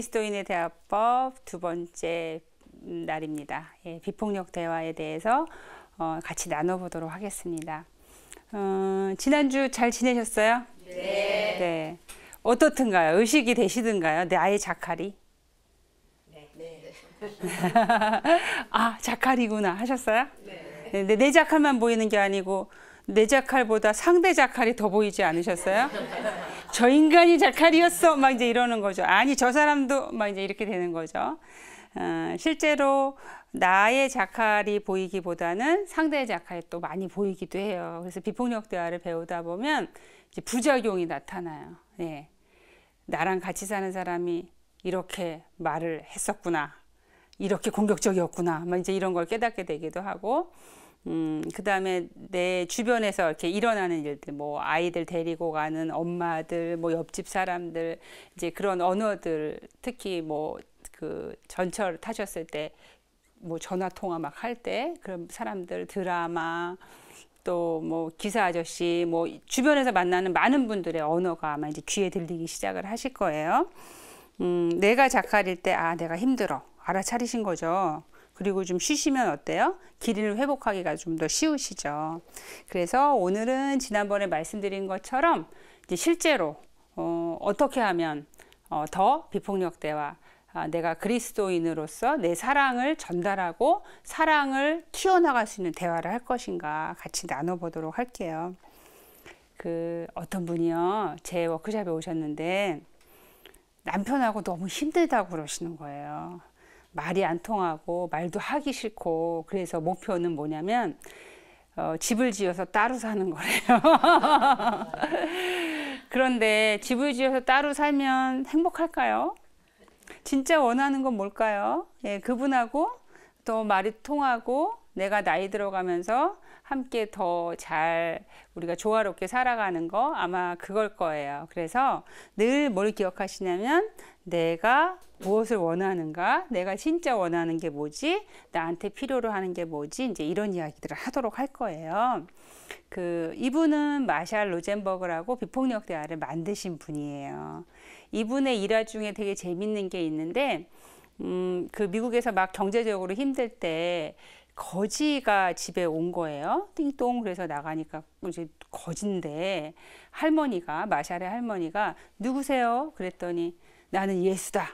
그리스도인의 대화법 두 번째 날입니다. 예, 비폭력 대화에 대해서 어, 같이 나눠보도록 하겠습니다. 어, 지난주 잘 지내셨어요? 네. 네. 어떻든가요? 의식이 되시든가요? 나의 네, 자카리? 네. 네. 아, 자칼이구나 하셨어요? 네. 네. 내 자칼만 보이는 게 아니고 내 자칼보다 상대 자칼이 더 보이지 않으셨어요? 저 인간이 자카리였어 막 이제 이러는 거죠. 아니 저 사람도 막 이제 이렇게 되는 거죠. 어, 실제로 나의 자칼이 보이기보다는 상대의 자칼이 또 많이 보이기도 해요. 그래서 비폭력 대화를 배우다 보면 이제 부작용이 나타나요. 예. 나랑 같이 사는 사람이 이렇게 말을 했었구나. 이렇게 공격적이었구나. 막 이제 이런 걸 깨닫게 되기도 하고 음, 그 다음에 내 주변에서 이렇게 일어나는 일들, 뭐, 아이들 데리고 가는 엄마들, 뭐, 옆집 사람들, 이제 그런 언어들, 특히 뭐, 그 전철 타셨을 때, 뭐, 전화통화 막 할 때, 그런 사람들, 드라마, 또 뭐, 기사 아저씨, 뭐, 주변에서 만나는 많은 분들의 언어가 아마 이제 귀에 들리기 시작을 하실 거예요. 음, 내가 작가일 때, 아, 내가 힘들어. 알아차리신 거죠. 그리고 좀 쉬시면 어때요? 기린을 회복하기가 좀 더 쉬우시죠. 그래서 오늘은 지난번에 말씀드린 것처럼 실제로 어, 어떻게 하면 어, 더 비폭력 대화 아, 내가 그리스도인으로서 내 사랑을 전달하고 사랑을 키워나갈 수 있는 대화를 할 것인가 같이 나눠보도록 할게요. 그 어떤 분이요 제 워크숍에 오셨는데 남편하고 너무 힘들다고 그러시는 거예요. 말이 안 통하고 말도 하기 싫고 그래서 목표는 뭐냐면 어, 집을 지어서 따로 사는 거래요. 그런데 집을 지어서 따로 살면 행복할까요? 진짜 원하는 건 뭘까요? 예, 그분하고 또 말이 통하고 내가 나이 들어가면서 함께 더 잘 우리가 조화롭게 살아가는 거 아마 그걸 거예요. 그래서 늘 뭘 기억하시냐면 내가 무엇을 원하는가, 내가 진짜 원하는 게 뭐지, 나한테 필요로 하는 게 뭐지, 이제 이런 이야기들을 하도록 할 거예요. 그 이분은 마샬 로젠버그라고 비폭력 대화를 만드신 분이에요. 이분의 일화 중에 되게 재밌는 게 있는데, 음, 그 미국에서 막 경제적으로 힘들 때 거지가 집에 온 거예요. 띵동 그래서 나가니까 이제 거진데 할머니가 마샬의 할머니가 누구세요? 그랬더니 나는 예수다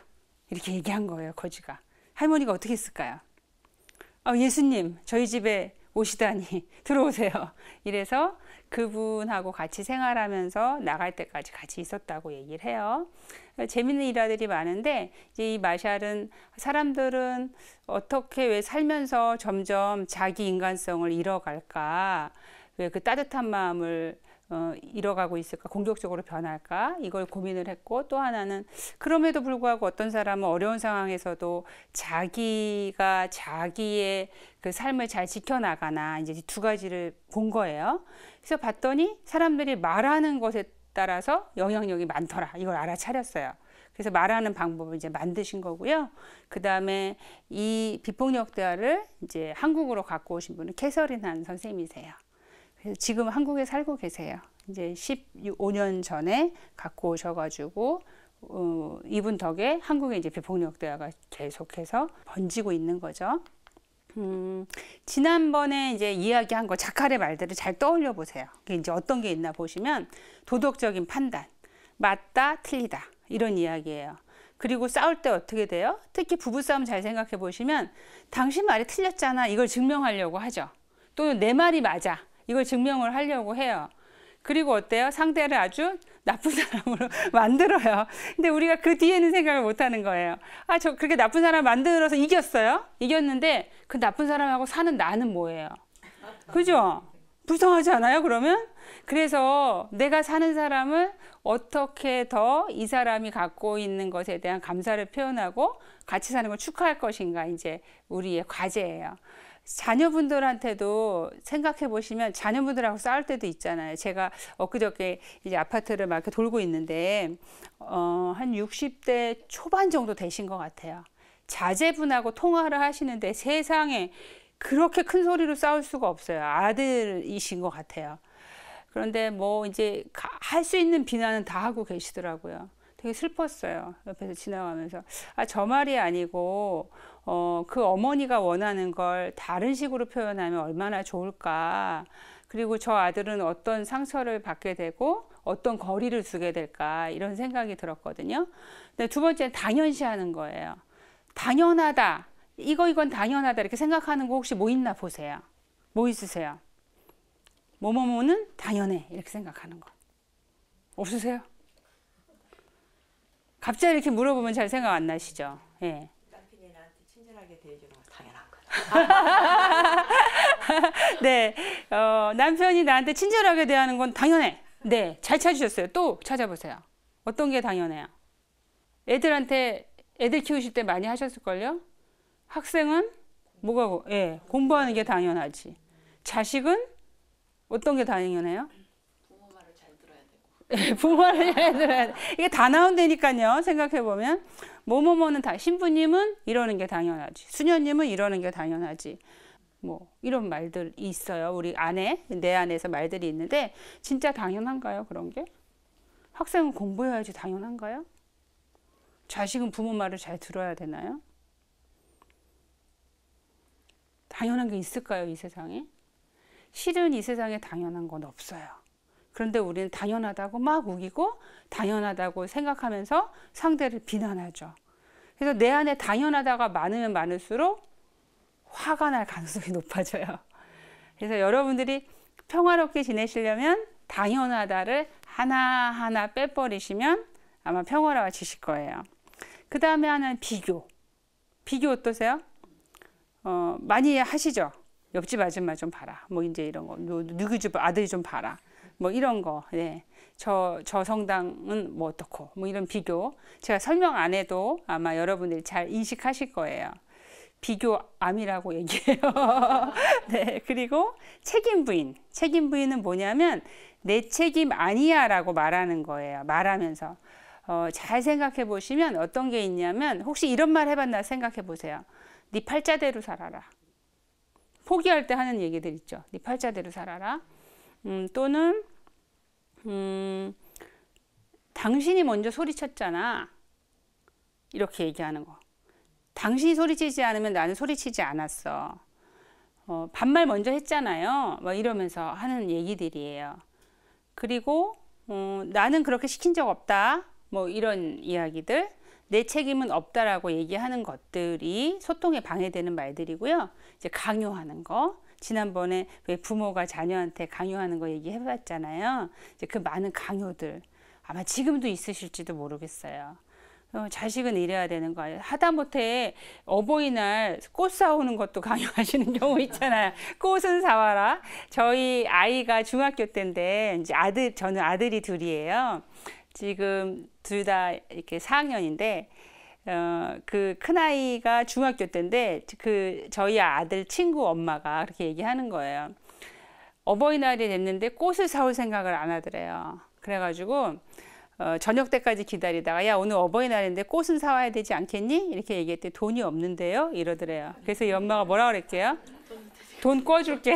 이렇게 얘기한 거예요. 거지가 할머니가 어떻게 했을까요? 아, 예수님 저희 집에 오시다니 들어오세요. 이래서 그분하고 같이 생활하면서 나갈 때까지 같이 있었다고 얘기를 해요. 재밌는 일화들이 많은데 이제 이 마샬은 사람들은 어떻게 왜 살면서 점점 자기 인간성을 잃어갈까? 왜 그 따뜻한 마음을 어, 잃어가고 있을까, 공격적으로 변할까, 이걸 고민을 했고 또 하나는 그럼에도 불구하고 어떤 사람은 어려운 상황에서도 자기가 자기의 그 삶을 잘 지켜나가나 이제 두 가지를 본 거예요. 그래서 봤더니 사람들이 말하는 것에 따라서 영향력이 많더라. 이걸 알아차렸어요. 그래서 말하는 방법을 이제 만드신 거고요. 그 다음에 이 비폭력 대화를 이제 한국으로 갖고 오신 분은 캐서린 한 선생님이세요. 지금 한국에 살고 계세요. 이제 15년 전에 갖고 오셔가지고 어, 이분 덕에 한국에 이제 비폭력 대화가 계속해서 번지고 있는 거죠. 음, 지난번에 이제 이야기한 거 자카의 말들을 잘 떠올려 보세요. 이제 어떤 게 있나 보시면 도덕적인 판단, 맞다, 틀리다 이런 이야기예요. 그리고 싸울 때 어떻게 돼요? 특히 부부싸움 잘 생각해 보시면 당신 말이 틀렸잖아 이걸 증명하려고 하죠. 또내 말이 맞아. 이걸 증명을 하려고 해요. 그리고 어때요? 상대를 아주 나쁜 사람으로 만들어요. 근데 우리가 그 뒤에는 생각을 못 하는 거예요. 아, 저 그렇게 나쁜 사람 만들어서 이겼어요? 이겼는데 그 나쁜 사람하고 사는 나는 뭐예요? 그죠? 불쌍하지 않아요, 그러면? 그래서 내가 사는 사람은 어떻게 더 이 사람이 갖고 있는 것에 대한 감사를 표현하고 같이 사는 걸 축하할 것인가, 이제 우리의 과제예요. 자녀분들한테도 생각해 보시면 자녀분들하고 싸울 때도 있잖아요. 제가 엊그저께 이제 아파트를 막 이렇게 돌고 있는데 어, 한 60대 초반 정도 되신 것 같아요. 자제분하고 통화를 하시는데 세상에 그렇게 큰 소리로 싸울 수가 없어요. 아들이신 것 같아요. 그런데 뭐 이제 할 수 있는 비난은 다 하고 계시더라고요. 되게 슬펐어요. 옆에서 지나가면서. 아, 저 말이 아니고, 어, 그 어머니가 원하는 걸 다른 식으로 표현하면 얼마나 좋을까. 그리고 저 아들은 어떤 상처를 받게 되고, 어떤 거리를 두게 될까. 이런 생각이 들었거든요. 근데 두 번째는 당연시 하는 거예요. 당연하다. 이거, 이건 당연하다. 이렇게 생각하는 거 혹시 뭐 있나 보세요. 뭐 있으세요? 뭐 뭐뭐는 당연해. 이렇게 생각하는 거. 없으세요? 갑자기 이렇게 물어보면 잘 생각 안 나시죠? 예. 남편이 나한테 친절하게 대해주는 건 당연한 거야. 네, 어, 남편이 나한테 친절하게 대하는 건 당연해. 네, 잘 찾으셨어요. 또 찾아보세요. 어떤 게 당연해요? 애들한테 애들 키우실 때 많이 하셨을걸요? 학생은 뭐가 예, 공부하는 게 당연하지. 자식은 어떤 게 당연해요? 부모를 해드려야 이게 다 나온다니까요. 생각해보면. 뭐뭐뭐는 다, 신부님은 이러는 게 당연하지. 수녀님은 이러는 게 당연하지. 뭐, 이런 말들이 있어요. 우리 안에, 내 안에서 말들이 있는데, 진짜 당연한가요? 그런 게? 학생은 공부해야지 당연한가요? 자식은 부모 말을 잘 들어야 되나요? 당연한 게 있을까요? 이 세상에? 실은 이 세상에 당연한 건 없어요. 그런데 우리는 당연하다고 막 우기고 당연하다고 생각하면서 상대를 비난하죠. 그래서 내 안에 당연하다가 많으면 많을수록 화가 날 가능성이 높아져요. 그래서 여러분들이 평화롭게 지내시려면 당연하다를 하나하나 빼버리시면 아마 평화로워지실 거예요. 그 다음에 하나는 비교. 비교 어떠세요? 어, 많이 하시죠? 옆집 아줌마 좀 봐라. 뭐 이제 이런 거. 누구 집아들좀 봐라. 뭐 이런 거, 예. 저, 저 성당은 뭐 어떻고, 뭐 이런 비교. 제가 설명 안 해도 아마 여러분들이 잘 인식하실 거예요. 비교암이라고 얘기해요. 네. 그리고 책임 부인. 책임 부인은 뭐냐면 내 책임 아니야라고 말하는 거예요. 말하면서. 어, 잘 생각해 보시면 어떤 게 있냐면 혹시 이런 말 해봤나 생각해 보세요. 네 팔자대로 살아라. 포기할 때 하는 얘기들 있죠. 네 팔자대로 살아라. 음, 또는 음, 당신이 먼저 소리쳤잖아. 이렇게 얘기하는 거. 당신이 소리치지 않으면 나는 소리치지 않았어. 어, 반말 먼저 했잖아요. 막 이러면서 하는 얘기들이에요. 그리고 어, 나는 그렇게 시킨 적 없다. 뭐 이런 이야기들. 내 책임은 없다라고 얘기하는 것들이 소통에 방해되는 말들이고요. 이제 강요하는 거. 지난번에 왜 부모가 자녀한테 강요하는 거 얘기해 봤잖아요. 이제 그 많은 강요들 아마 지금도 있으실지도 모르겠어요. 어, 자식은 이래야 되는 거 아니에요. 하다못해 어버이날 꽃 사오는 것도 강요하시는 경우 있잖아요. 꽃은 사와라. 저희 아이가 중학교 때인데 이제 아들 저는 아들이 둘이에요. 지금 둘 다 이렇게 4학년인데 어, 그 큰아이가 중학교 때인데 그 저희 아들 친구 엄마가 그렇게 얘기하는 거예요. 어버이날이 됐는데 꽃을 사올 생각을 안 하더래요. 그래가지고 어, 저녁 때까지 기다리다가 야 오늘 어버이날인데 꽃은 사와야 되지 않겠니? 이렇게 얘기했더니 돈이 없는데요 이러더래요. 그래서 이 엄마가 뭐라 그랬게요? 돈 꿔줄게.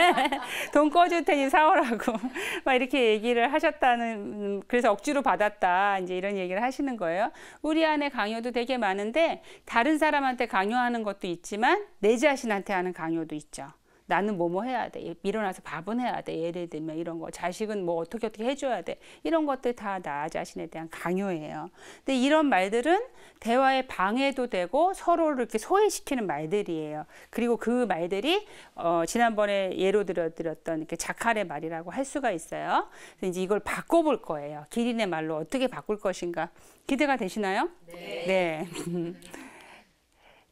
돈 꿔줄 테니 사오라고. 막 이렇게 얘기를 하셨다는, 그래서 억지로 받았다. 이제 이런 얘기를 하시는 거예요. 우리 안에 강요도 되게 많은데, 다른 사람한테 강요하는 것도 있지만, 내 자신한테 하는 강요도 있죠. 나는 뭐뭐 해야 돼. 일어나서 밥은 해야 돼. 예를 들면 이런 거. 자식은 뭐 어떻게 어떻게 해줘야 돼. 이런 것들 다 나 자신에 대한 강요예요. 근데 이런 말들은 대화의 방해도 되고 서로를 이렇게 소외시키는 말들이에요. 그리고 그 말들이 어, 지난번에 예로 들어드렸던 이렇게 자칼의 말이라고 할 수가 있어요. 그래서 이제 이걸 바꿔볼 거예요. 기린의 말로 어떻게 바꿀 것인가 기대가 되시나요? 네. 네.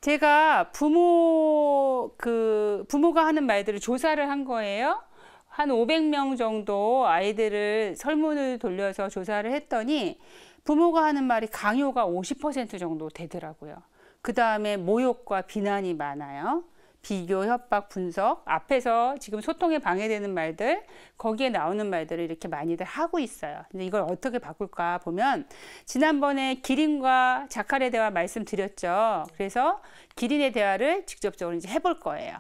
제가 부모 그 부모가 하는 말들을 조사를 한 거예요. 한 500명 정도 아이들을 설문을 돌려서 조사를 했더니 부모가 하는 말이 강요가 50% 정도 되더라고요. 그 다음에 모욕과 비난이 많아요. 비교, 협박, 분석 앞에서 지금 소통에 방해되는 말들 거기에 나오는 말들을 이렇게 많이들 하고 있어요. 근데 이걸 어떻게 바꿀까 보면 지난번에 기린과 자칼의 대화 말씀드렸죠. 그래서 기린의 대화를 직접적으로 이제 해볼 거예요.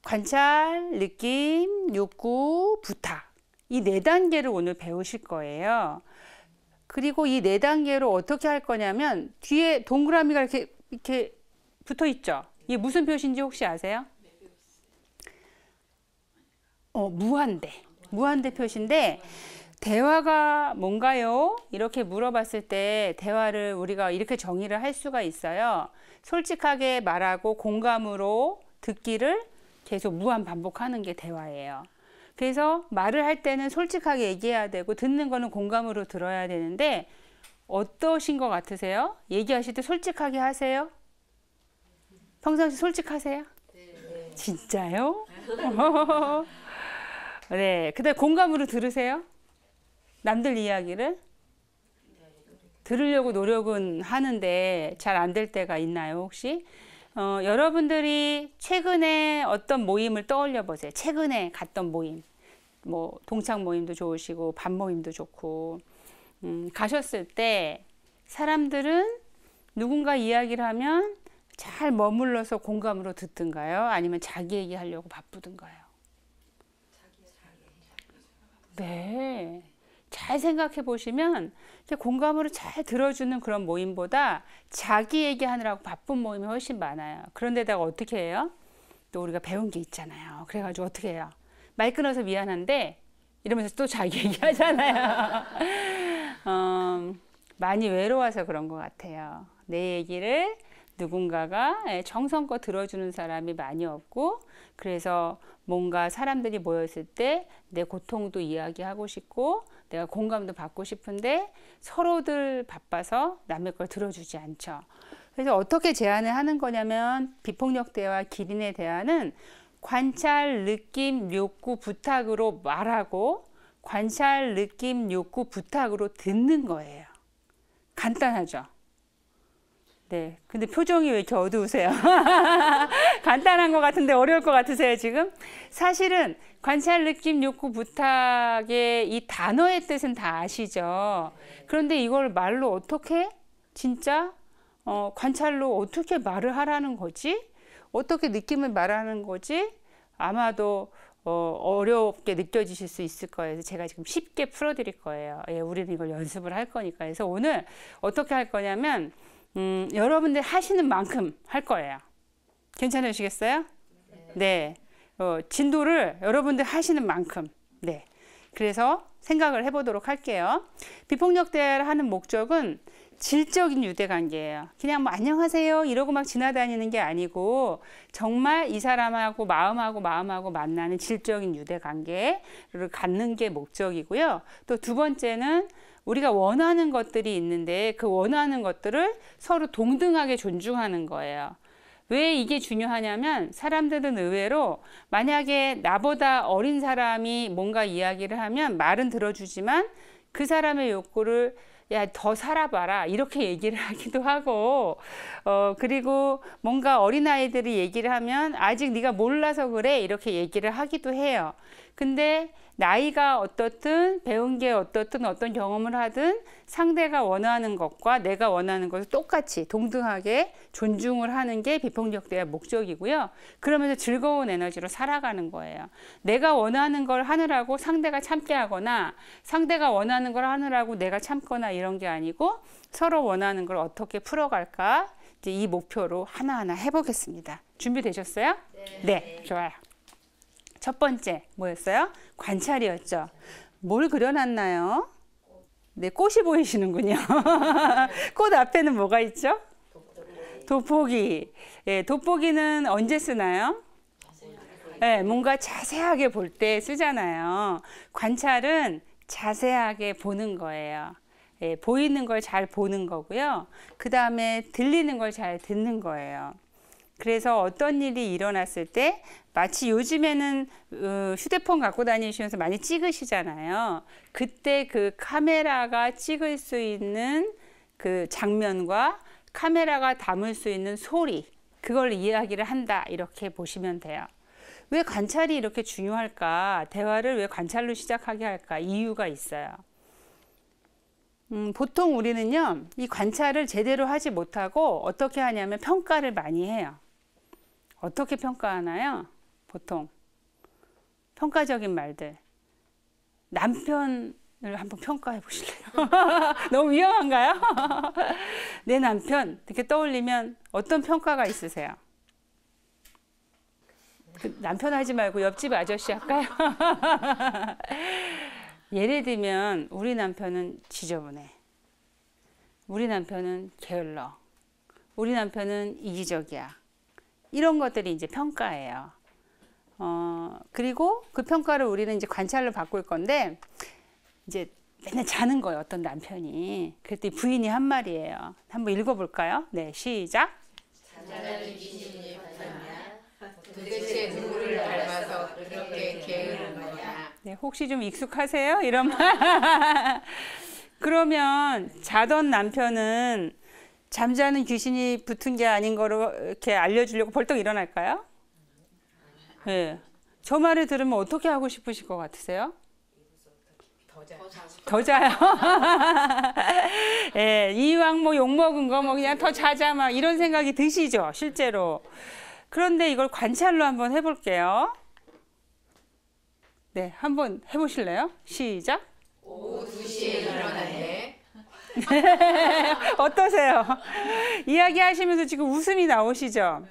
관찰, 느낌, 욕구, 부탁 이 네 단계를 오늘 배우실 거예요. 그리고 이 네 단계로 어떻게 할 거냐면 뒤에 동그라미가 이렇게 이렇게 붙어 있죠. 이게 무슨 표시인지 혹시 아세요? 어, 무한대. 무한대 표시인데 대화가 뭔가요? 이렇게 물어봤을 때 대화를 우리가 이렇게 정의를 할 수가 있어요. 솔직하게 말하고 공감으로 듣기를 계속 무한 반복하는 게 대화예요. 그래서 말을 할 때는 솔직하게 얘기해야 되고 듣는 거는 공감으로 들어야 되는데 어떠신 것 같으세요? 얘기하실 때 솔직하게 하세요? 평상시 솔직하세요? 네. 진짜요? 네. 그다 공감으로 들으세요? 남들 이야기를 들으려고 노력은 하는데 잘 안 될 때가 있나요, 혹시? 어, 여러분들이 최근에 어떤 모임을 떠올려 보세요. 최근에 갔던 모임. 뭐 동창 모임도 좋으시고 밥 모임도 좋고 음, 가셨을 때 사람들은 누군가 이야기를 하면 잘 머물러서 공감으로 듣든가요? 아니면 자기 얘기하려고 바쁘든가요? 네. 잘 생각해 보시면 공감으로 잘 들어주는 그런 모임보다 자기 얘기하느라고 바쁜 모임이 훨씬 많아요. 그런데다가 어떻게 해요? 또 우리가 배운 게 있잖아요. 그래가지고 어떻게 해요? 말 끊어서 미안한데 이러면서 또 자기 얘기하잖아요. 음, 많이 외로워서 그런 것 같아요. 내 얘기를 누군가가 예, 정성껏 들어주는 사람이 많이 없고 그래서 뭔가 사람들이 모였을 때 내 고통도 이야기하고 싶고 내가 공감도 받고 싶은데 서로들 바빠서 남의 걸 들어주지 않죠. 그래서 어떻게 제안을 하는 거냐면 비폭력 대화 기린에 대한은 관찰, 느낌, 욕구, 부탁으로 말하고 관찰, 느낌, 욕구, 부탁으로 듣는 거예요. 간단하죠. 네. 근데 표정이 왜 이렇게 어두우세요? 간단한 것 같은데 어려울 것 같으세요, 지금? 사실은 관찰, 느낌, 욕구, 부탁의 이 단어의 뜻은 다 아시죠? 그런데 이걸 말로 어떻게, 진짜, 어, 관찰로 어떻게 말을 하라는 거지? 어떻게 느낌을 말하는 거지? 아마도 어, 어렵게 느껴지실 수 있을 거예요. 제가 지금 쉽게 풀어드릴 거예요. 예, 우리는 이걸 연습을 할 거니까. 그래서 오늘 어떻게 할 거냐면, 음, 여러분들 하시는 만큼 할 거예요. 괜찮으시겠어요? 네. 네. 어, 진도를 여러분들 하시는 만큼. 네. 그래서 생각을 해보도록 할게요. 비폭력 대화를 하는 목적은 질적인 유대 관계예요. 그냥 뭐 안녕하세요 이러고 막 지나다니는 게 아니고 정말 이 사람하고 마음하고 마음하고 만나는 질적인 유대 관계를 갖는 게 목적이고요. 또 두 번째는 우리가 원하는 것들이 있는데 그 원하는 것들을 서로 동등하게 존중하는 거예요. 왜 이게 중요하냐면 사람들은 의외로 만약에 나보다 어린 사람이 뭔가 이야기를 하면 말은 들어주지만 그 사람의 욕구를 야, 더 살아봐라. 이렇게 얘기를 하기도 하고, 어, 그리고 뭔가 어린아이들이 얘기를 하면 아직 네가 몰라서 그래. 이렇게 얘기를 하기도 해요. 근데 나이가 어떻든 배운 게 어떻든 어떤 경험을 하든 상대가 원하는 것과 내가 원하는 것을 똑같이 동등하게 존중을 하는 게 비폭력 대의 목적이고요. 그러면서 즐거운 에너지로 살아가는 거예요. 내가 원하는 걸 하느라고 상대가 참게 하거나 상대가 원하는 걸 하느라고 내가 참거나 이런 게 아니고 서로 원하는 걸 어떻게 풀어갈까 이제 이 목표로 하나하나 해보겠습니다. 준비되셨어요? 네. 네 좋아요. 첫 번째 뭐였어요? 관찰이었죠. 뭘 그려놨나요? 네, 꽃이 보이시는군요. 꽃 앞에는 뭐가 있죠? 돋보기. 예, 돋보기는 언제 쓰나요? 네, 뭔가 자세하게 볼 때 쓰잖아요. 관찰은 자세하게 보는 거예요. 예, 보이는 걸 잘 보는 거고요. 그 다음에 들리는 걸 잘 듣는 거예요. 그래서 어떤 일이 일어났을 때 마치 요즘에는 어, 휴대폰 갖고 다니시면서 많이 찍으시잖아요. 그때 그 카메라가 찍을 수 있는 그 장면과 카메라가 담을 수 있는 소리 그걸 이야기를 한다 이렇게 보시면 돼요. 왜 관찰이 이렇게 중요할까? 대화를 왜 관찰로 시작하게 할까? 이유가 있어요. 음, 보통 우리는요, 이 관찰을 제대로 하지 못하고 어떻게 하냐면 평가를 많이 해요. 어떻게 평가하나요? 보통 평가적인 말들. 남편을 한번 평가해 보실래요? 너무 위험한가요? 내 남편 이렇게 떠올리면 어떤 평가가 있으세요? 그 남편 하지 말고 옆집 아저씨 할까요? 예를 들면 우리 남편은 지저분해. 우리 남편은 게을러. 우리 남편은 이기적이야. 이런 것들이 이제 평가예요. 어, 그리고 그 평가를 우리는 이제 관찰로 바꿀 건데, 이제 맨날 자는 거예요, 어떤 남편이. 그랬더니 부인이 한 말이에요. 한번 읽어볼까요? 네, 시작. 네, 혹시 좀 익숙하세요? 이런 말. 그러면 자던 남편은 잠자는 귀신이 붙은 게 아닌 거로 이렇게 알려주려고 벌떡 일어날까요? 예. 네. 저 말을 들으면 어떻게 하고 싶으실 것 같으세요? 더 자요. 예, 이왕 뭐 욕먹은 거 뭐 그냥 더 자자 막 이런 생각이 드시죠, 실제로. 그런데 이걸 관찰로 한번 해볼게요. 네, 한번 해보실래요? 시작. 오후 2시에 일어나요. 어떠세요? 이야기하시면서 지금 웃음이 나오시죠?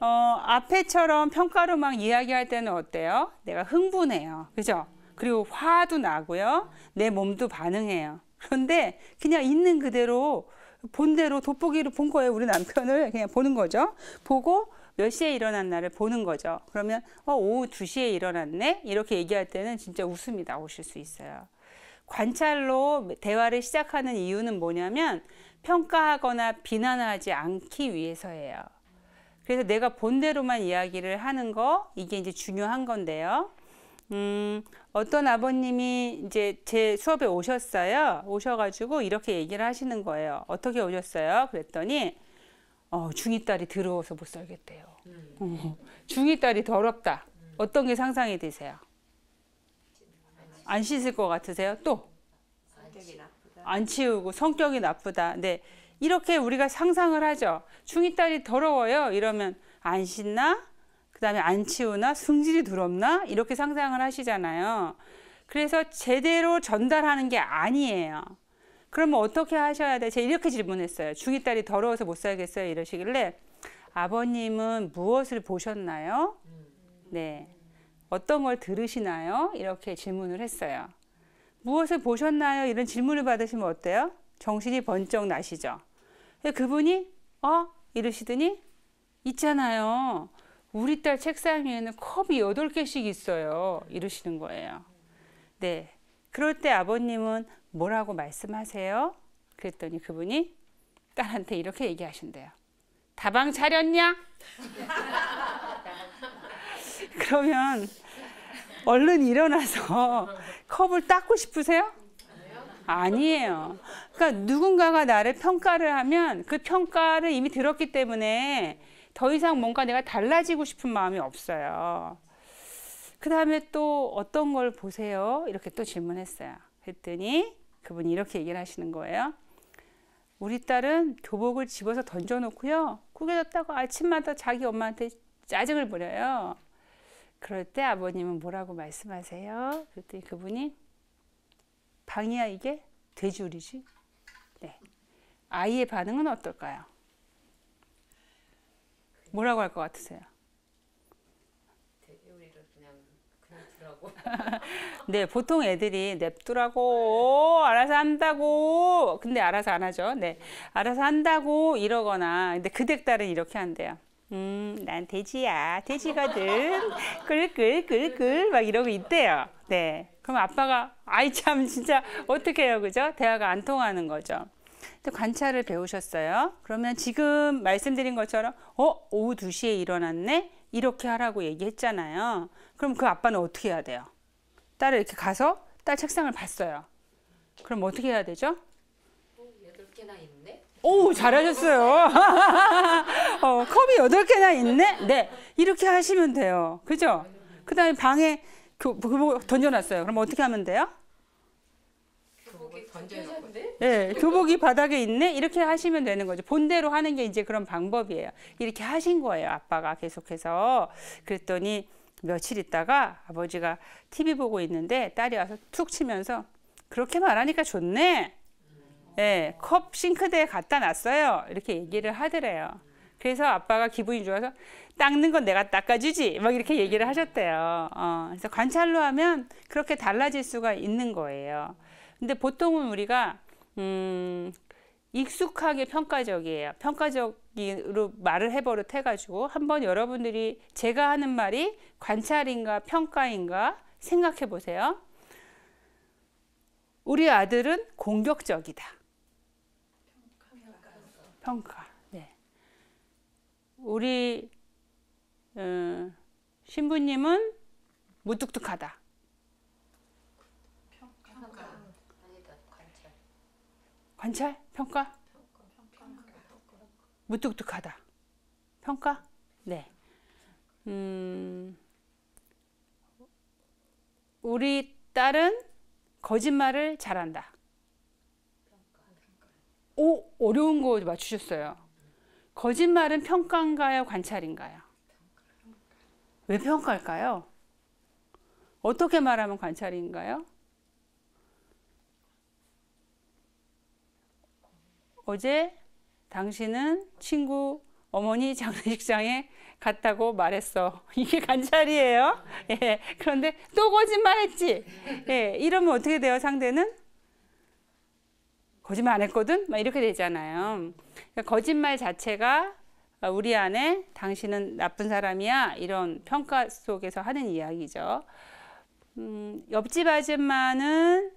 어, 앞에처럼 평가로 막 이야기할 때는 어때요? 내가 흥분해요. 그죠? 그리고 화도 나고요. 내 몸도 반응해요. 그런데 그냥 있는 그대로 본대로 돋보기를 본 거예요. 우리 남편을 그냥 보는 거죠. 보고 몇 시에 일어났나를 보는 거죠. 그러면 어, 오후 두시에 일어났네? 이렇게 얘기할 때는 진짜 웃음이 나오실 수 있어요. 관찰로 대화를 시작하는 이유는 뭐냐면 평가하거나 비난 하지 않기 위해서예요. 그래서 내가 본대로만 이야기를 하는 거 이게 이제 중요한 건데요. 음, 어떤 아버님이 이제 제 수업에 오셨어요. 오셔가지고 이렇게 얘기를 하시는 거예요. 어떻게 오셨어요? 그랬더니 어, 중이 딸이 더러워서 못 살겠대요. 음. 어, 음, 중이 딸이 더럽다. 음. 어떤 게 상상이 되세요? 안 씻을 것 같으세요? 또? 안 치우고 성격이 나쁘다. 네. 이렇게 우리가 상상을 하죠. 중이 딸이 더러워요. 이러면 안 씻나? 그다음에 안 치우나? 승질이 더럽나? 이렇게 상상을 하시잖아요. 그래서 제대로 전달하는 게 아니에요. 그러면 어떻게 하셔야 돼? 제가 이렇게 질문했어요. 중이 딸이 더러워서 못 살겠어요. 이러시길래 아버님은 무엇을 보셨나요? 음. 네. 어떤 걸 들으시나요? 이렇게 질문을 했어요. 무엇을 보셨나요? 이런 질문을 받으시면 어때요? 정신이 번쩍 나시죠. 그분이 어? 이러시더니 있잖아요. 우리 딸 책상 위에는 컵이 8개씩 있어요. 이러시는 거예요. 네. 그럴 때 아버님은 뭐라고 말씀하세요? 그랬더니 그분이 딸한테 이렇게 얘기하신대요. 다방 차렸냐? 그러면 얼른 일어나서 컵을 닦고 싶으세요? 아니에요. 그러니까 누군가가 나를 평가를 하면 그 평가를 이미 들었기 때문에 더 이상 뭔가 내가 달라지고 싶은 마음이 없어요. 그 다음에 또 어떤 걸 보세요? 이렇게 또 질문했어요. 했더니 그분이 이렇게 얘기를 하시는 거예요. 우리 딸은 교복을 집어서 던져놓고요. 구겨졌다고 아침마다 자기 엄마한테 짜증을 부려요. 그럴 때 아버님은 뭐라고 말씀하세요? 그랬더니 그분이 방이야 이게 돼지우리지? 네. 아이의 반응은 어떨까요? 뭐라고 할 것 같으세요? 돼지우리를 그냥 그냥 두라고. 네, 보통 애들이 냅두라고 알아서 한다고. 근데 알아서 안 하죠. 네, 알아서 한다고 이러거나. 근데 그 댁딸은 이렇게 한대요. 음, 난 돼지야. 돼지거든. 끌끌끌끌 막 이러고 있대요. 네. 그럼 아빠가 아이 참 진짜 어떻게 해요. 그죠? 대화가 안 통하는 거죠. 또 관찰을 배우셨어요. 그러면 지금 말씀드린 것처럼 어, 오후 2시에 일어났네. 이렇게 하라고 얘기했잖아요. 그럼 그 아빠는 어떻게 해야 돼요? 딸을 이렇게 가서 딸 책상을 봤어요. 그럼 어떻게 해야 되죠? 오, 잘하셨어요. 어, 컵이 여덟 개나 있네? 네. 이렇게 하시면 돼요. 그죠? 그 다음에 방에 교복 던져놨어요. 그럼 어떻게 하면 돼요? 교 예, 네, 교복이 바닥에 있네? 이렇게 하시면 되는 거죠. 본대로 하는 게 이제 그런 방법이에요. 이렇게 하신 거예요. 아빠가 계속해서. 그랬더니 며칠 있다가 아버지가 TV 보고 있는데 딸이 와서 툭 치면서 그렇게 말하니까 좋네. 네, 컵 싱크대에 갖다 놨어요. 이렇게 얘기를 하더래요. 그래서 아빠가 기분이 좋아서 닦는 건 내가 닦아주지 막 이렇게 얘기를 하셨대요. 어, 그래서 관찰로 하면 그렇게 달라질 수가 있는 거예요. 근데 보통은 우리가 음, 익숙하게 평가적이에요. 평가적으로 말을 해버릇 해가지고 한번 여러분들이 제가 하는 말이 관찰인가 평가인가 생각해 보세요. 우리 아들은 공격적이다. 평가. 네. 우리 어, 신부님은 무뚝뚝하다. 평가. 관찰? 평가? 무뚝뚝하다. 평가? 네. 음, 우리 딸은 거짓말을 잘한다. 오, 어려운 거 맞추셨어요. 거짓말은 평가인가요? 관찰인가요? 왜 평가일까요? 어떻게 말하면 관찰인가요? 어제 당신은 친구 어머니 장례식장에 갔다고 말했어. 이게 관찰이에요. 예. 그런데 또 거짓말했지. 예. 이러면 어떻게 돼요? 상대는 거짓말 안 했거든? 막 이렇게 되잖아요. 그러니까 거짓말 자체가 어, 우리 안에 당신은 나쁜 사람이야 이런 평가 속에서 하는 이야기죠. 음, 옆집 아줌마는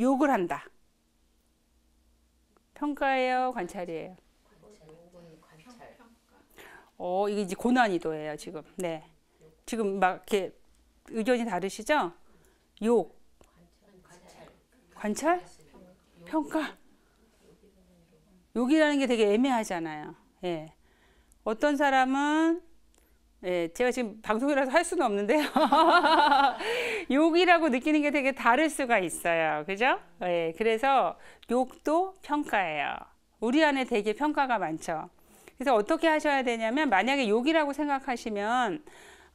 욕을 한다. 평가예요, 관찰이에요. 어, 이게 이제 고난이도예요 지금. 네, 지금 막 이렇게 의견이 다르시죠? 욕, 관찰? 평가. 욕이라는 게 되게 애매하잖아요. 예. 어떤 사람은 예, 제가 지금 방송이라서 할 수는 없는데요. 욕이라고 느끼는 게 되게 다를 수가 있어요. 그죠? 예, 그래서 욕도 평가예요. 우리 안에 되게 평가가 많죠. 그래서 어떻게 하셔야 되냐면 만약에 욕이라고 생각하시면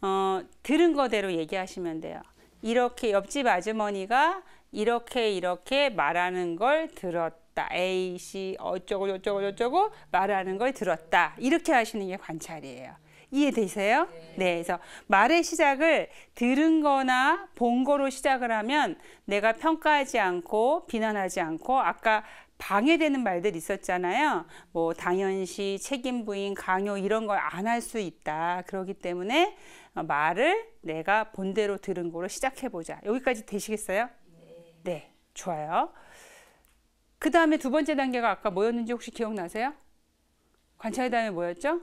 어, 들은 거대로 얘기하시면 돼요. 이렇게 옆집 아주머니가 이렇게 이렇게 말하는 걸 들었다. 들었다. A, C, 어, 어쩌고 저쩌고 저쩌고 말하는 걸 들었다. 이렇게 하시는 게 관찰이에요. 이해되세요? 네. 네. 그래서 말의 시작을 들은 거나 본 거로 시작을 하면 내가 평가하지 않고 비난하지 않고 아까 방해되는 말들 있었잖아요. 뭐 당연시, 책임 부인, 강요 이런 걸 안 할 수 있다. 그러기 때문에 말을 내가 본대로 들은 거로 시작해 보자. 여기까지 되시겠어요? 네. 네. 좋아요. 그 다음에 두 번째 단계가 아까 뭐였는지 혹시 기억나세요? 관찰 다음에 뭐였죠?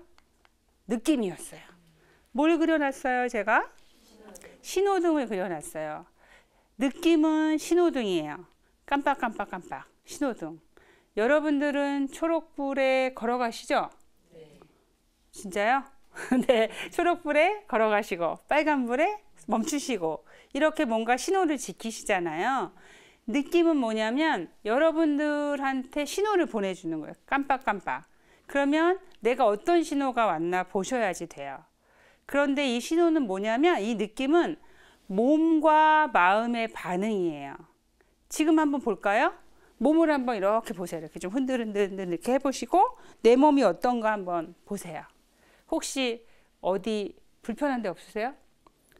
느낌이었어요. 뭘 그려놨어요, 제가? 신호등을 그려놨어요. 느낌은 신호등이에요. 깜빡깜빡깜빡. 신호등. 여러분들은 초록불에 걸어가시죠? 네. 진짜요? 네. 초록불에 걸어가시고, 빨간불에 멈추시고, 이렇게 뭔가 신호를 지키시잖아요. 느낌은 뭐냐면 여러분들한테 신호를 보내주는 거예요. 깜빡깜빡. 그러면 내가 어떤 신호가 왔나 보셔야지 돼요. 그런데 이 신호는 뭐냐면 이 느낌은 몸과 마음의 반응이에요. 지금 한번 볼까요? 몸을 한번 이렇게 보세요. 이렇게 좀 흔들흔들 이렇게 해보시고 내 몸이 어떤가 한번 보세요. 혹시 어디 불편한 데 없으세요?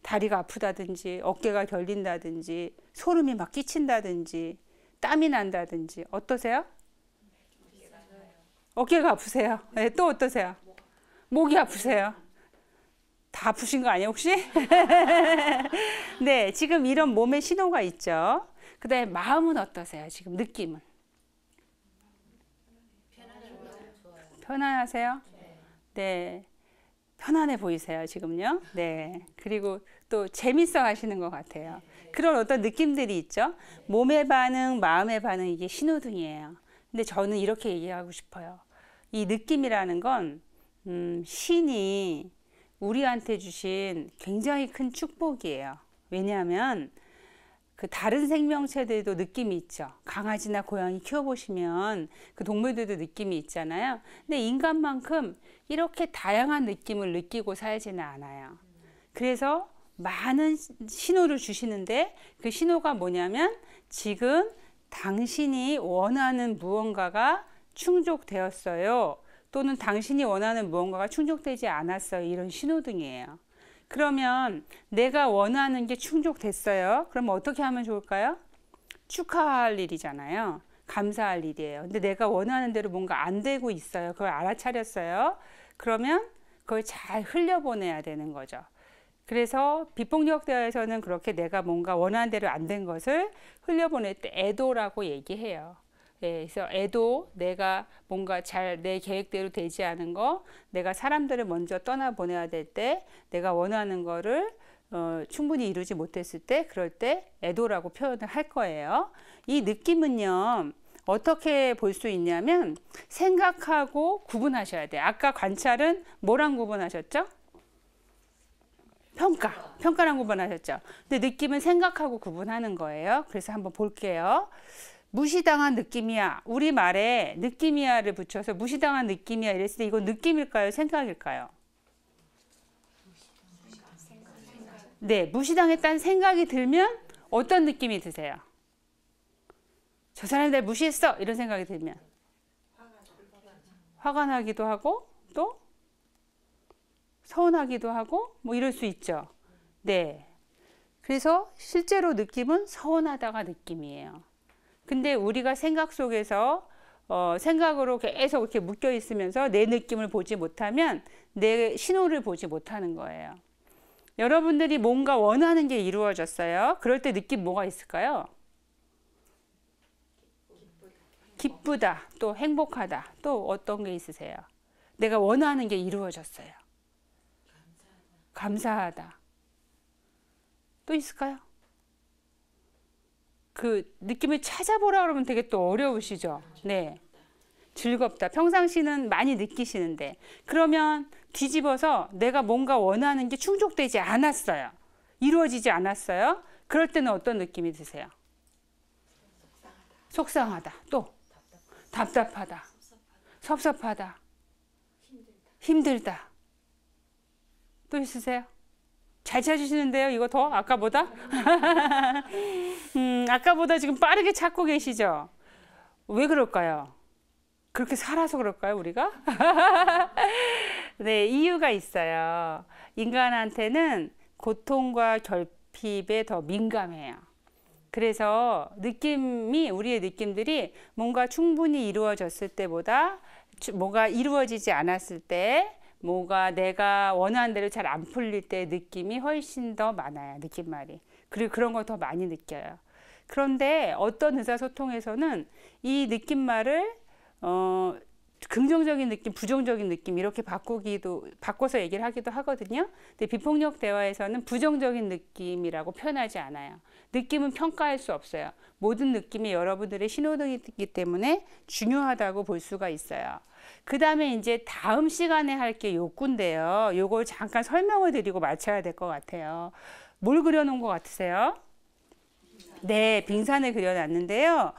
다리가 아프다든지 어깨가 결린다든지 소름이 막 끼친다든지 땀이 난다든지 어떠세요? 어깨가 아프세요? 네, 또 어떠세요? 목이 아프세요? 다 아프신 거 아니에요 혹시? 네 지금 이런 몸의 신호가 있죠. 그다음에 마음은 어떠세요? 지금 느낌은? 편안하세요? 네. 네 편안해 보이세요, 지금요? 네. 그리고 또 재밌어 하시는 것 같아요. 네. 그런 어떤 느낌들이 있죠. 몸의 반응, 마음의 반응 이게 신호등이에요. 근데 저는 이렇게 얘기하고 싶어요. 이 느낌이라는 건 음, 신이 우리한테 주신 굉장히 큰 축복이에요. 왜냐하면 그 다른 생명체들도 느낌이 있죠. 강아지나 고양이 키워보시면 그 동물들도 느낌이 있잖아요. 근데 인간만큼 이렇게 다양한 느낌을 느끼고 살지는 않아요. 그래서 많은 신호를 주시는데 그 신호가 뭐냐면 지금 당신이 원하는 무언가가 충족되었어요. 또는 당신이 원하는 무언가가 충족되지 않았어요. 이런 신호등이에요. 그러면 내가 원하는 게 충족됐어요. 그럼 어떻게 하면 좋을까요? 축하할 일이잖아요. 감사할 일이에요. 근데 내가 원하는 대로 뭔가 안 되고 있어요. 그걸 알아차렸어요. 그러면 그걸 잘 흘려보내야 되는 거죠. 그래서 비폭력 대화에서는 그렇게 내가 뭔가 원하는 대로 안 된 것을 흘려보낼 때 애도라고 얘기해요. 예, 그래서 애도 내가 뭔가 잘 내 계획대로 되지 않은 거, 내가 사람들을 먼저 떠나 보내야 될 때, 내가 원하는 거를 어, 충분히 이루지 못했을 때, 그럴 때 애도라고 표현을 할 거예요. 이 느낌은요. 어떻게 볼 수 있냐면 생각하고 구분하셔야 돼요. 아까 관찰은 뭐랑 구분하셨죠? 평가, 평가란 구분하셨죠. 근데 느낌은 생각하고 구분하는 거예요. 그래서 한번 볼게요. 무시당한 느낌이야. 우리말에 느낌이야를 붙여서 무시당한 느낌이야 이랬을 때 이건 느낌일까요? 생각일까요? 네, 무시당했다는 생각이 들면 어떤 느낌이 드세요? 저 사람이 날 무시했어! 이런 생각이 들면 화가 나기도 하고 또 서운하기도 하고 뭐 이럴 수 있죠. 네. 그래서 실제로 느낌은 서운하다가 느낌이에요. 근데 우리가 생각 속에서 어, 생각으로 계속 이렇게 묶여 있으면서 내 느낌을 보지 못하면 내 신호를 보지 못하는 거예요. 여러분들이 뭔가 원하는 게 이루어졌어요. 그럴 때 느낌 뭐가 있을까요? 기쁘다, 또 행복하다, 또 어떤 게 있으세요? 내가 원하는 게 이루어졌어요. 감사하다. 또 있을까요? 그 느낌을 찾아보라 그러면 되게 또 어려우시죠? 네. 즐겁다. 평상시는 많이 느끼시는데. 그러면 뒤집어서 내가 뭔가 원하는 게 충족되지 않았어요. 이루어지지 않았어요. 그럴 때는 어떤 느낌이 드세요? 속상하다. 또 답답하다. 섭섭하다. 힘들다. 또 있으세요? 잘 찾으시는데요, 이거 더? 아까보다? 음, 아까보다 지금 빠르게 찾고 계시죠? 왜 그럴까요? 그렇게 살아서 그럴까요, 우리가? 네, 이유가 있어요. 인간한테는 고통과 결핍에 더 민감해요. 그래서 느낌이, 우리의 느낌들이 뭔가 충분히 이루어졌을 때보다 뭔가 이루어지지 않았을 때 뭐가 내가 원하는 대로 잘 안 풀릴 때 느낌이 훨씬 더 많아요. 느낌말이. 그리고 그런 걸 더 많이 느껴요. 그런데 어떤 의사소통에서는 이 느낌말을 어, 긍정적인 느낌, 부정적인 느낌 이렇게 바꾸기도 바꿔서 얘기를 하기도 하거든요. 근데 비폭력 대화에서는 부정적인 느낌이라고 표현하지 않아요. 느낌은 평가할 수 없어요. 모든 느낌이 여러분들의 신호등이기 때문에 중요하다고 볼 수가 있어요. 그 다음에 이제 다음 시간에 할 게 욕구인데요. 요걸 잠깐 설명을 드리고 마쳐야 될 것 같아요. 뭘 그려놓은 것 같으세요? 네, 빙산을 그려놨는데요.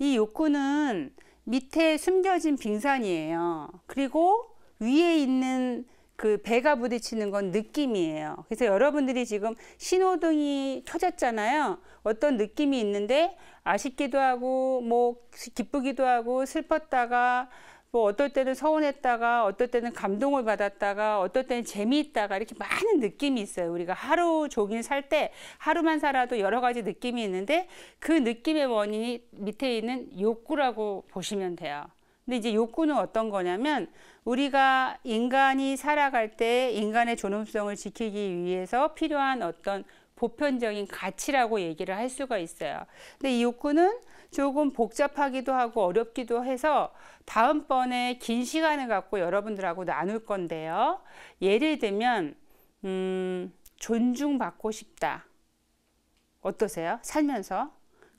이 욕구는 밑에 숨겨진 빙산이에요. 그리고 위에 있는 그 배가 부딪히는 건 느낌이에요. 그래서 여러분들이 지금 신호등이 켜졌잖아요. 어떤 느낌이 있는데 아쉽기도 하고 뭐 기쁘기도 하고 슬펐다가 뭐 어떨 때는 서운했다가 어떨 때는 감동을 받았다가 어떨 때는 재미있다가 이렇게 많은 느낌이 있어요. 우리가 하루 종일 살 때 하루만 살아도 여러 가지 느낌이 있는데 그 느낌의 원인이 밑에 있는 욕구라고 보시면 돼요. 근데 이제 욕구는 어떤 거냐면 우리가 인간이 살아갈 때 인간의 존엄성을 지키기 위해서 필요한 어떤 보편적인 가치라고 얘기를 할 수가 있어요. 근데 이 욕구는 조금 복잡하기도 하고 어렵기도 해서 다음번에 긴 시간을 갖고 여러분들하고 나눌 건데요. 예를 들면 음, 존중받고 싶다. 어떠세요? 살면서.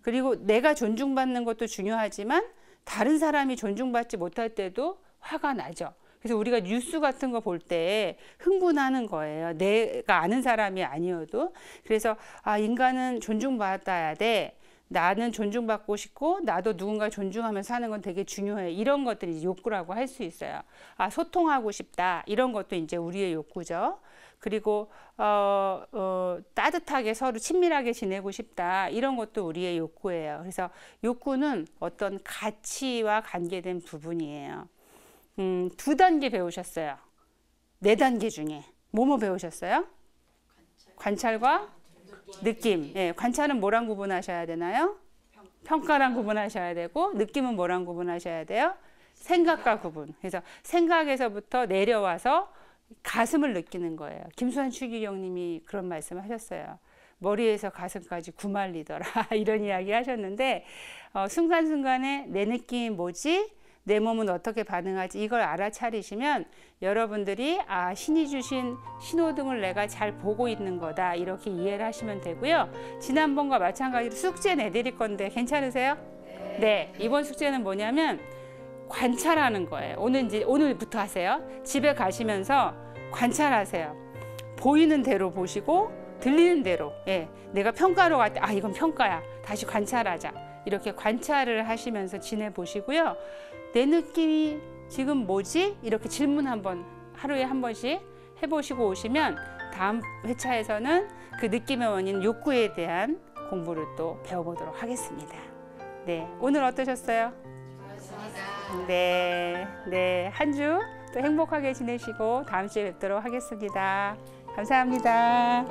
그리고 내가 존중받는 것도 중요하지만 다른 사람이 존중받지 못할 때도 화가 나죠. 그래서 우리가 뉴스 같은 거 볼 때 흥분하는 거예요. 내가 아는 사람이 아니어도. 그래서 아, 인간은 존중받아야 돼. 나는 존중받고 싶고 나도 누군가 존중하면서 사는 건 되게 중요해. 이런 것들이 욕구라고 할 수 있어요. 아, 소통하고 싶다. 이런 것도 이제 우리의 욕구죠. 그리고 어, 어, 따뜻하게 서로 친밀하게 지내고 싶다 이런 것도 우리의 욕구예요. 그래서 욕구는 어떤 가치와 관계된 부분이에요. 음, 두 단계 배우셨어요. 네 단계 중에 뭐뭐 배우셨어요? 관찰. 과 느낌. 예, 관찰은 뭐랑 구분하셔야 되나요? 평가랑 구분하셔야 되고 느낌은 뭐랑 구분하셔야 돼요? 생각과 구분. 그래서 생각에서부터 내려와서 가슴을 느끼는 거예요. 김수환 추기경님이 그런 말씀을 하셨어요. 머리에서 가슴까지 구말리더라 이런 이야기 하셨는데 어, 순간순간에 내 느낌 뭐지? 내 몸은 어떻게 반응하지? 이걸 알아차리시면 여러분들이 아 신이 주신 신호등을 내가 잘 보고 있는 거다 이렇게 이해를 하시면 되고요. 지난번과 마찬가지로 숙제 내드릴 건데 괜찮으세요? 네 이번 숙제는 뭐냐면 관찰하는 거예요. 오늘 이제 오늘부터 하세요. 집에 가시면서 관찰하세요. 보이는 대로 보시고 들리는 대로. 예. 내가 평가로 갈때아 이건 평가야. 다시 관찰하자. 이렇게 관찰을 하시면서 지내 보시고요. 내 느낌이 지금 뭐지? 이렇게 질문 한번 하루에 한 번씩 해 보시고 오시면 다음 회차에서는 그 느낌의 원인 욕구에 대한 공부를 또 배워보도록 하겠습니다. 네, 오늘 어떠셨어요? 고맙습니다. 네, 네. 한 주 또 행복하게 지내시고 다음 주에 뵙도록 하겠습니다. 감사합니다.